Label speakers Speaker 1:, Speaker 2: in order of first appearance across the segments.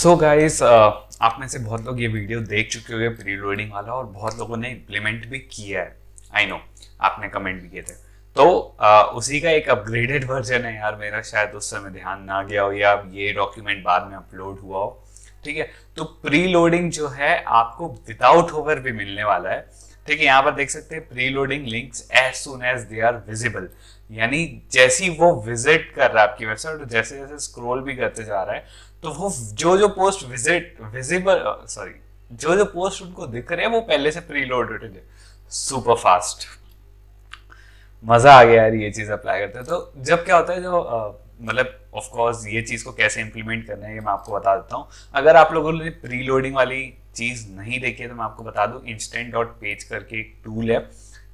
Speaker 1: सो so guys uh, आप में से बहुत लोग ये वीडियो देख चुके हुए प्रीलोडिंग वाला और बहुत लोगों ने इम्प्लीमेंट भी किया है आई नो आपने कमेंट भी किए थे तो आ, uh, उसी का एक अपग्रेडेड वर्जन है यार मेरा शायद उस समय ध्यान ना गया हो या ये डॉक्यूमेंट बाद में अपलोड हुआ हो ठीक है तो प्री लोडिंग जो है आपको विदाउट होवर भी मिलने वाला है ठीक है यहाँ पर देख सकते हैं preloading links as soon as they are visible यानी जैसी वो विजिट कर रहा है आपकी वेबसाइट और जैसे जैसे स्क्रोल भी करते जा रहा है तो वो जो जो पोस्ट विजिट विजिबल सॉरी जो जो पोस्ट उनको दिख रहे हैं वो पहले से प्रीलोड लोडेड है सुपर फास्ट मजा आ गया यार ये चीज अप्लाई करते हैं तो जब क्या होता है जो मतलब ऑफ कोर्स ये चीज को कैसे इंप्लीमेंट करना है ये मैं आपको बता देता हूँ अगर आप लोगों ने प्रीलोडिंग वाली चीज नहीं देखी है तो मैं आपको बता दूं इंस्टेंट डॉट पेज करके एक टूल है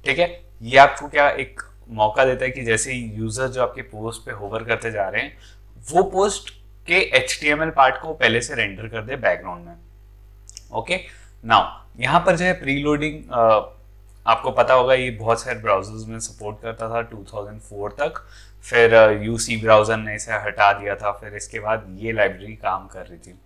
Speaker 1: ठीक है ये आपको क्या एक मौका देता है कि जैसे यूजर जो आपके पोस्ट पे होवर करते जा रहे हैं वो पोस्ट कि एच पार्ट को पहले से रेंडर कर दे बैकग्राउंड में ओके नाउ यहाँ पर जो है प्री लोडिंग आपको पता होगा ये बहुत सारे ब्राउजर्स में सपोर्ट करता था 2004 तक फिर यूसी ब्राउज़र ने इसे हटा दिया था फिर इसके बाद ये लाइब्रेरी काम कर रही थी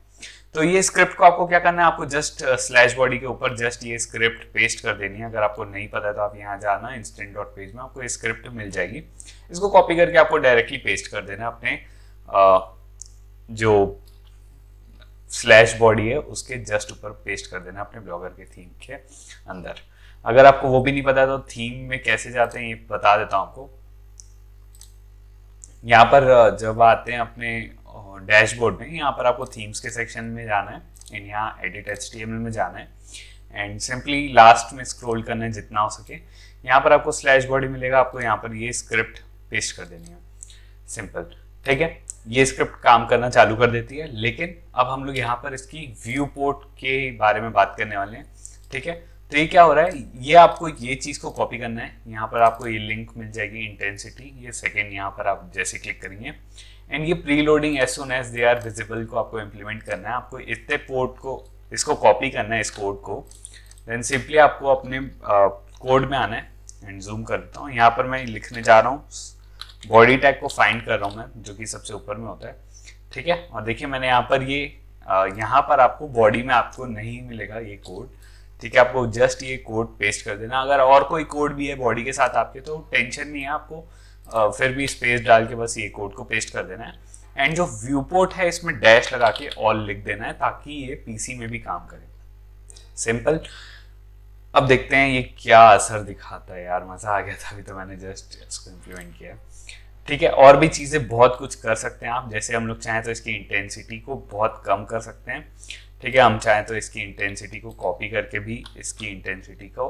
Speaker 1: तो ये स्क्रिप्ट को आपको क्या करना है आपको जस्ट स्लैश बॉडी के ऊपर जस्ट ये स्क्रिप्ट पेस्ट कर देनी है अगर आपको नहीं पता है तो आप यहाँ जाना इंस्टेंट डॉट पेज में आपको ये स्क्रिप्ट मिल जाएगी इसको कॉपी करके आपको डायरेक्टली पेस्ट कर देना अपने जो स्लैश बॉडी है उसके जस्ट ऊपर पेस्ट कर देना अपने ब्लॉगर के थीम के अंदर अगर आपको वो भी नहीं पता तो थीम में कैसे जाते हैं ये बता देता हूँ आपको यहाँ पर जब आते हैं अपने डैशबोर्ड में यहाँ पर आपको थीम्स के सेक्शन में जाना है एंड यहाँ एडिट एच में जाना है एंड सिंपली लास्ट में स्क्रोल करना है जितना हो सके यहाँ पर आपको स्लैश बॉडी मिलेगा आपको यहाँ पर ये स्क्रिप्ट पेस्ट कर देनी है सिंपल ठीक है ये स्क्रिप्ट काम करना चालू कर देती है लेकिन अब हम लोग यहाँ पर इसकी व्यू पोर्ट के बारे में बात करने वाले हैं ठीक है तो ये क्या हो रहा है ये आपको ये चीज़ को कॉपी करना है यहाँ पर आपको ये लिंक मिल जाएगी इंटेंसिटी ये सेकेंड यहाँ पर आप जैसे क्लिक करेंगे एंड ये preloading as soon as they are visible को आपको इम्प्लीमेंट करना है आपको इतने पोर्ट को इसको कॉपी करना है इस कोड को देन सिंपली आपको अपने कोड में आना है एंड जूम कर देता हूँ यहाँ पर मैं लिखने जा रहा हूँ बॉडी टैग को फाइंड कर रहा हूँ मैं जो कि सबसे ऊपर में होता है ठीक है और देखिए मैंने यहाँ पर ये यहाँ पर आपको बॉडी में आपको नहीं मिलेगा ये कोड ठीक है आपको जस्ट ये कोड पेस्ट कर देना अगर और कोई कोड भी है बॉडी के साथ आपके तो टेंशन नहीं है आपको फिर भी स्पेस डाल के बस ये कोड को पेस्ट कर देना है एंड जो व्यू पोर्ट है इसमें डैश लगा के ऑल लिख देना है ताकि ये पीसी में भी काम करे सिंपल अब देखते हैं ये क्या असर दिखाता है यार मज़ा आ गया था अभी तो मैंने जस्ट इसको इम्प्लीमेंट किया ठीक है और भी चीज़ें बहुत कुछ कर सकते हैं आप जैसे हम लोग चाहें तो इसकी इंटेंसिटी को बहुत कम कर सकते हैं ठीक है हम चाहें तो इसकी इंटेंसिटी को कॉपी करके भी इसकी इंटेंसिटी को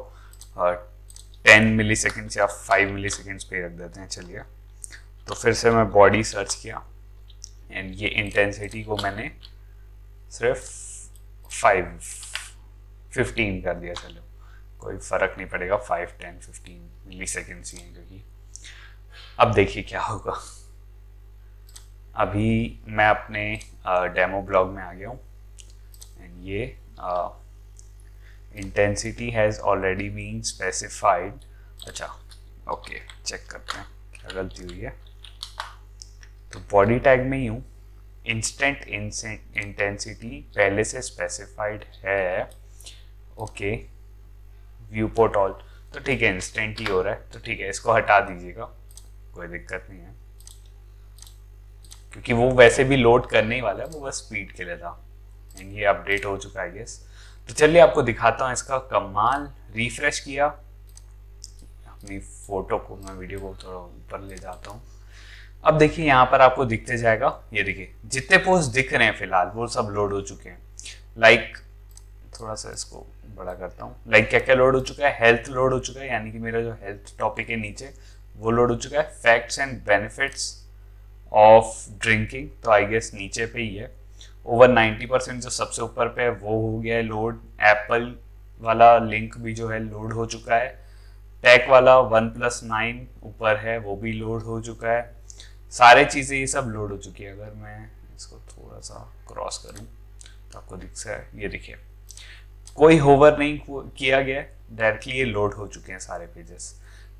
Speaker 1: टेन मिली सेकेंड्स या फाइव मिली सेकेंड्स पे रख देते हैं चलिए तो फिर से मैं बॉडी सर्च किया एंड ये इंटेंसिटी को मैंने सिर्फ फाइव फिफ्टीन कर दिया चलो कोई फ़र्क नहीं पड़ेगा five ten fifteen milliseconds ही हैं क्योंकि अब देखिए क्या होगा अभी मैं अपने डेमो ब्लॉग में आ गया हूँ एंड ये intensity has already been specified अच्छा ओके चेक करते हैं क्या गलती हुई है तो बॉडी टैग में ही हूँ इंस्टेंट इंटेंसिटी पहले से स्पेसिफाइड है ओके okay, व्यूपोर्ट ऑल तो ठीक है इंस्टेंट ही हो रहा है तो ठीक है इसको हटा दीजिएगा कोई दिक्कत नहीं है क्योंकि वो वैसे भी लोड करने ही वाला है वो बस स्पीड के लिए था एंड ये अपडेट हो चुका है गेस तो चलिए आपको दिखाता हूँ इसका कमाल रिफ्रेश किया अपनी फोटो को मैं वीडियो को थोड़ा ऊपर ले जाता हूँ अब देखिए यहाँ पर आपको दिखते जाएगा ये देखिए जितने पोस्ट दिख रहे हैं फिलहाल वो सब लोड हो चुके हैं लाइक like, थोड़ा सा इसको बड़ा करता हूँ लाइक क्या क्या लोड हो चुका है हेल्थ लोड हो चुका है यानी कि मेरा जो हेल्थ टॉपिक है नीचे वो लोड हो चुका है facts and benefits of drinking तो आई गेस नीचे पे ही है ओवर नाइन्टी परसेंट जो सबसे ऊपर पे है वो हो गया है लोड एप्पल वाला लिंक भी जो है लोड हो चुका है टैक वाला वन प्लस नाइन ऊपर है वो भी लोड हो चुका है सारे चीज़ें ये सब लोड हो चुकी है अगर मैं इसको थोड़ा सा क्रॉस करूँ तो आपको दिख सा ये देखिए कोई होवर नहीं किया गया डायरेक्टली ये लोड हो चुके हैं सारे पेजेस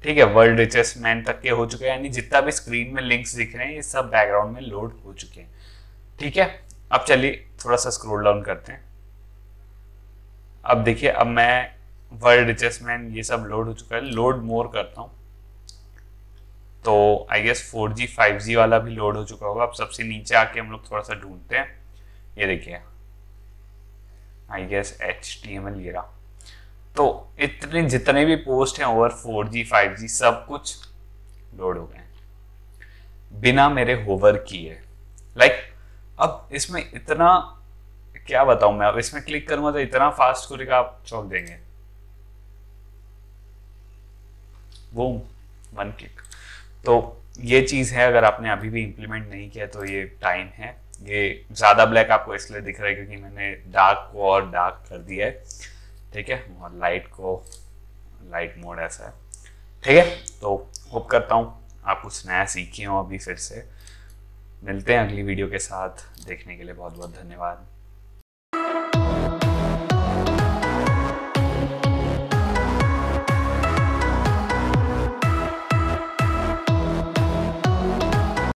Speaker 1: ठीक है वर्ल्ड रिचेस्ट मैन तक के हो चुके हैं यानी जितना भी स्क्रीन में लिंक्स दिख रहे हैं ये सब बैकग्राउंड में लोड हो चुके हैं ठीक है अब चलिए थोड़ा सा स्क्रोल डाउन करते हैं अब देखिए अब मैं वर्ल्ड रिचेस्ट मैन ये सब लोड हो चुका है लोड मोर करता हूँ तो I guess four G five G वाला भी लोड हो चुका होगा अब सबसे नीचे आके हम लोग थोड़ा सा ढूंढते हैं ये देखिए I guess H T M L ये रहा तो इतने जितने भी पोस्ट हैं over four G five G सब कुछ लोड हो गए बिना मेरे होवर किए लाइक like, अब इसमें इतना क्या बताऊं मैं अब इसमें क्लिक करूंगा तो इतना फास्ट करेगा आप चौंक देंगे वो वन क्लिक तो ये चीज़ है अगर आपने अभी भी इंप्लीमेंट नहीं किया तो ये टाइम है ये ज़्यादा ब्लैक आपको इसलिए दिख रहा है क्योंकि मैंने डार्क को और डार्क कर दिया है ठीक है और लाइट को लाइट मोड ऐसा है ठीक है तो होप करता हूँ आप कुछ नया सीखे हो अभी फिर से मिलते हैं अगली वीडियो के साथ देखने के लिए बहुत बहुत धन्यवाद